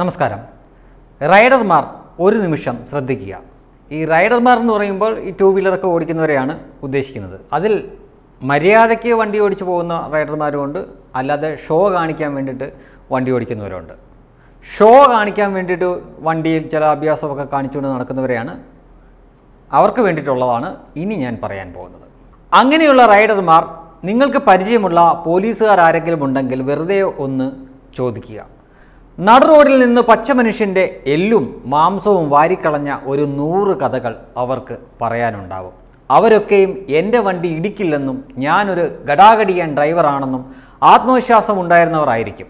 നമസ്കാരം റൈഡർമാർ ഒരു നിമിഷം ശ്രദ്ധിക്കുക ഈ റൈഡർമാർ എന്ന് പറയുമ്പോൾ ഈ ടു വീലറൊക്കെ ഓടിക്കുന്നവരെയാണ് ഉദ്ദേശിക്കുന്നത് അതിൽ മര്യാദയ്ക്ക് വണ്ടി ഓടിച്ചു പോകുന്ന റൈഡർമാരുമുണ്ട് അല്ലാതെ ഷോ കാണിക്കാൻ വേണ്ടിയിട്ട് വണ്ടി ഓടിക്കുന്നവരുണ്ട് ഷോ കാണിക്കാൻ വേണ്ടിയിട്ട് വണ്ടിയിൽ ചില അഭ്യാസമൊക്കെ കാണിച്ചുകൊണ്ട് നടക്കുന്നവരെയാണ് അവർക്ക് വേണ്ടിയിട്ടുള്ളതാണ് ഇനി ഞാൻ പറയാൻ പോകുന്നത് അങ്ങനെയുള്ള റൈഡർമാർ നിങ്ങൾക്ക് പരിചയമുള്ള പോലീസുകാർ ആരെങ്കിലും ഉണ്ടെങ്കിൽ വെറുതെ ഒന്ന് ചോദിക്കുക നടുറോഡിൽ നിന്ന് പച്ച മനുഷ്യൻ്റെ എല്ലും മാംസവും വാരിക്കളഞ്ഞ ഒരു നൂറ് കഥകൾ അവർക്ക് പറയാനുണ്ടാവും അവരൊക്കെയും എൻ്റെ വണ്ടി ഇടിക്കില്ലെന്നും ഞാനൊരു ഗടാഗടിയൻ ഡ്രൈവറാണെന്നും ആത്മവിശ്വാസം ഉണ്ടായിരുന്നവരായിരിക്കും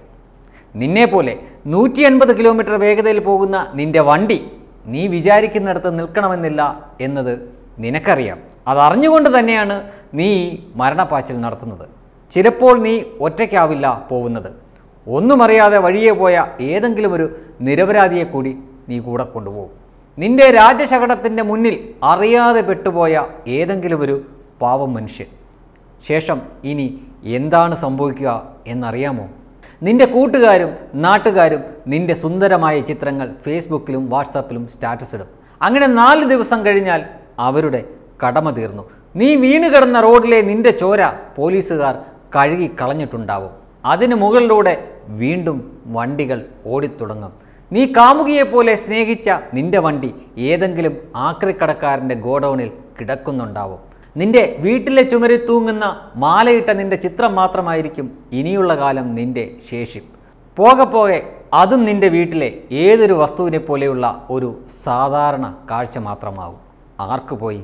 നിന്നെപ്പോലെ നൂറ്റി അൻപത് കിലോമീറ്റർ വേഗതയിൽ പോകുന്ന നിൻ്റെ വണ്ടി നീ വിചാരിക്കുന്നിടത്ത് നിൽക്കണമെന്നില്ല എന്നത് നിനക്കറിയാം അതറിഞ്ഞുകൊണ്ട് തന്നെയാണ് നീ മരണപ്പാച്ചിൽ നടത്തുന്നത് ചിലപ്പോൾ നീ ഒറ്റയ്ക്കാവില്ല പോകുന്നത് ഒന്നും അറിയാതെ വഴിയെ പോയ ഏതെങ്കിലും ഒരു നിരപരാധിയെ കൂടി നീ കൂടെ കൊണ്ടുപോകും നിന്റെ രാജശകടത്തിൻ്റെ മുന്നിൽ അറിയാതെ പെട്ടുപോയ ഏതെങ്കിലും ഒരു പാവം മനുഷ്യൻ ശേഷം ഇനി എന്താണ് സംഭവിക്കുക എന്നറിയാമോ നിന്റെ കൂട്ടുകാരും നാട്ടുകാരും നിന്റെ സുന്ദരമായ ചിത്രങ്ങൾ ഫേസ്ബുക്കിലും വാട്സാപ്പിലും സ്റ്റാറ്റസ് ഇടും അങ്ങനെ നാല് ദിവസം കഴിഞ്ഞാൽ അവരുടെ കടമ തീർന്നു നീ വീണ് കിടന്ന റോഡിലെ നിന്റെ ചോര പോലീസുകാർ കഴുകി കളഞ്ഞിട്ടുണ്ടാവും അതിന് മുകളിലൂടെ വീണ്ടും വണ്ടികൾ ഓടിത്തുടങ്ങും നീ കാമുകിയെപ്പോലെ സ്നേഹിച്ച നിന്റെ വണ്ടി ഏതെങ്കിലും ആക്രിക്കടക്കാരൻ്റെ ഗോഡൗണിൽ കിടക്കുന്നുണ്ടാവും നിന്റെ വീട്ടിലെ ചുമരിൽ തൂങ്ങുന്ന മാലയിട്ട നിന്റെ ചിത്രം മാത്രമായിരിക്കും ഇനിയുള്ള കാലം നിന്റെ ശേഷിപ്പ് പോകെ പോകെ അതും നിന്റെ വീട്ടിലെ ഏതൊരു വസ്തുവിനെ പോലെയുള്ള ഒരു സാധാരണ കാഴ്ച മാത്രമാകും ആർക്കു പോയി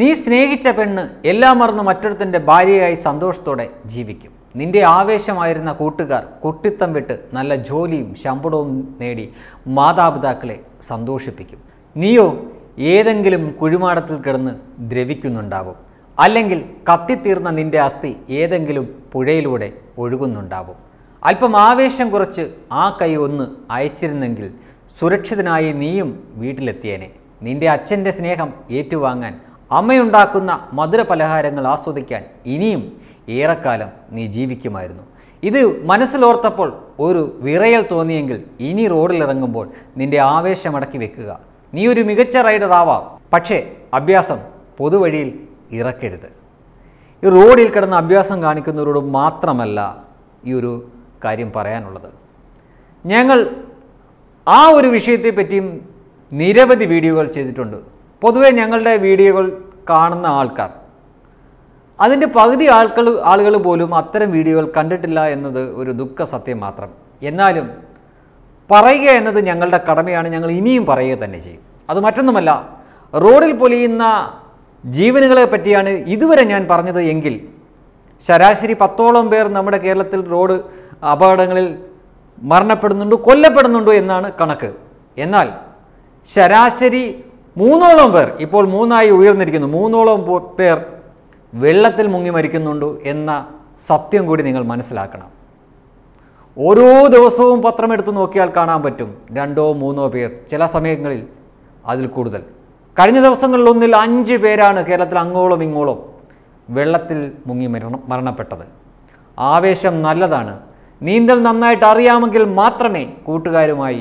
നീ സ്നേഹിച്ച പെണ്ണ് എല്ലാം മറന്ന് മറ്റൊരുത്തിൻ്റെ ഭാര്യയായി സന്തോഷത്തോടെ ജീവിക്കും നിന്റെ ആവേശമായിരുന്ന കൂട്ടുകാർ കുട്ടിത്തം വിട്ട് നല്ല ജോലിയും ശമ്പളവും നേടി മാതാപിതാക്കളെ സന്തോഷിപ്പിക്കും നീയോ ഏതെങ്കിലും കുഴിമാടത്തിൽ കിടന്ന് ദ്രവിക്കുന്നുണ്ടാവും അല്ലെങ്കിൽ കത്തിത്തീർന്ന നിന്റെ അസ്ഥി ഏതെങ്കിലും പുഴയിലൂടെ ഒഴുകുന്നുണ്ടാവും അല്പം ആവേശം കുറച്ച് ആ കൈ ഒന്ന് അയച്ചിരുന്നെങ്കിൽ സുരക്ഷിതനായി നീയും വീട്ടിലെത്തിയേനെ നിന്റെ അച്ഛൻ്റെ സ്നേഹം ഏറ്റുവാങ്ങാൻ അമ്മയുണ്ടാക്കുന്ന മധുര പലഹാരങ്ങൾ ആസ്വദിക്കാൻ ഇനിയും ഏറെക്കാലം നീ ജീവിക്കുമായിരുന്നു ഇത് മനസ്സിലോർത്തപ്പോൾ ഒരു വിറയൽ തോന്നിയെങ്കിൽ ഇനി റോഡിലിറങ്ങുമ്പോൾ നിന്റെ ആവേശമടക്കി വെക്കുക നീ ഒരു മികച്ച റൈഡർ ആവാം പക്ഷേ അഭ്യാസം പൊതുവഴിയിൽ ഇറക്കരുത് ഈ റോഡിൽ കിടന്ന് അഭ്യാസം കാണിക്കുന്നവരോട് മാത്രമല്ല ഈ ഒരു കാര്യം പറയാനുള്ളത് ഞങ്ങൾ ആ ഒരു വിഷയത്തെ നിരവധി വീഡിയോകൾ ചെയ്തിട്ടുണ്ട് പൊതുവേ ഞങ്ങളുടെ വീഡിയോകൾ കാണുന്ന ആൾക്കാർ അതിൻ്റെ പകുതി ആൾക്കൾ ആളുകൾ പോലും അത്തരം വീഡിയോകൾ കണ്ടിട്ടില്ല എന്നത് ഒരു ദുഃഖ സത്യം മാത്രം എന്നാലും പറയുക എന്നത് ഞങ്ങളുടെ കടമയാണ് ഞങ്ങൾ ഇനിയും പറയുക തന്നെ ചെയ്യും അത് മറ്റൊന്നുമല്ല റോഡിൽ പൊലിയുന്ന ജീവനുകളെ പറ്റിയാണ് ഇതുവരെ ഞാൻ പറഞ്ഞത് എങ്കിൽ ശരാശരി പത്തോളം പേർ നമ്മുടെ കേരളത്തിൽ റോഡ് അപകടങ്ങളിൽ മരണപ്പെടുന്നുണ്ടോ കൊല്ലപ്പെടുന്നുണ്ടോ എന്നാണ് കണക്ക് എന്നാൽ ശരാശരി മൂന്നോളം പേർ ഇപ്പോൾ മൂന്നായി ഉയർന്നിരിക്കുന്നു മൂന്നോളം പേർ വെള്ളത്തിൽ മുങ്ങി മരിക്കുന്നുണ്ട് എന്ന സത്യം കൂടി നിങ്ങൾ മനസ്സിലാക്കണം ഓരോ ദിവസവും പത്രം എടുത്ത് നോക്കിയാൽ കാണാൻ പറ്റും രണ്ടോ മൂന്നോ പേർ ചില സമയങ്ങളിൽ അതിൽ കൂടുതൽ കഴിഞ്ഞ ദിവസങ്ങളിലൊന്നിൽ അഞ്ച് പേരാണ് കേരളത്തിൽ അങ്ങോളം ഇങ്ങോളം വെള്ളത്തിൽ മുങ്ങി മരണപ്പെട്ടത് ആവേശം നല്ലതാണ് നീന്തൽ നന്നായിട്ട് അറിയാമെങ്കിൽ മാത്രമേ കൂട്ടുകാരുമായി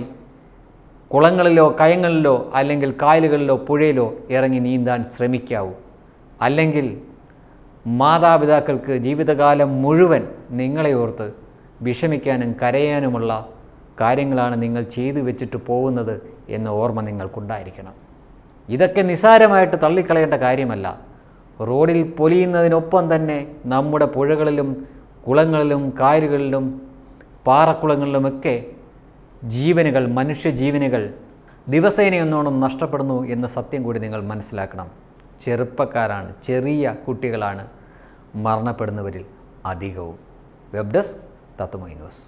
കുളങ്ങളിലോ കയങ്ങളിലോ അല്ലെങ്കിൽ കായലുകളിലോ പുഴയിലോ ഇറങ്ങി നീന്താൻ ശ്രമിക്കാവൂ അല്ലെങ്കിൽ മാതാപിതാക്കൾക്ക് ജീവിതകാലം മുഴുവൻ നിങ്ങളെ ഓർത്ത് വിഷമിക്കാനും കരയാനുമുള്ള കാര്യങ്ങളാണ് നിങ്ങൾ ചെയ്തു വെച്ചിട്ട് പോകുന്നത് എന്ന ഓർമ്മ നിങ്ങൾക്കുണ്ടായിരിക്കണം ഇതൊക്കെ നിസാരമായിട്ട് തള്ളിക്കളയേണ്ട കാര്യമല്ല റോഡിൽ പൊലിയുന്നതിനൊപ്പം തന്നെ നമ്മുടെ പുഴകളിലും കുളങ്ങളിലും കായലുകളിലും പാറക്കുളങ്ങളിലുമൊക്കെ ജീവനുകൾ മനുഷ്യജീവനുകൾ ദിവസേനയൊന്നോണം നഷ്ടപ്പെടുന്നു എന്ന സത്യം കൂടി നിങ്ങൾ മനസ്സിലാക്കണം ചെറുപ്പക്കാരാണ് ചെറിയ കുട്ടികളാണ് മരണപ്പെടുന്നവരിൽ അധികവും വെബ് ഡെസ്ക് ന്യൂസ്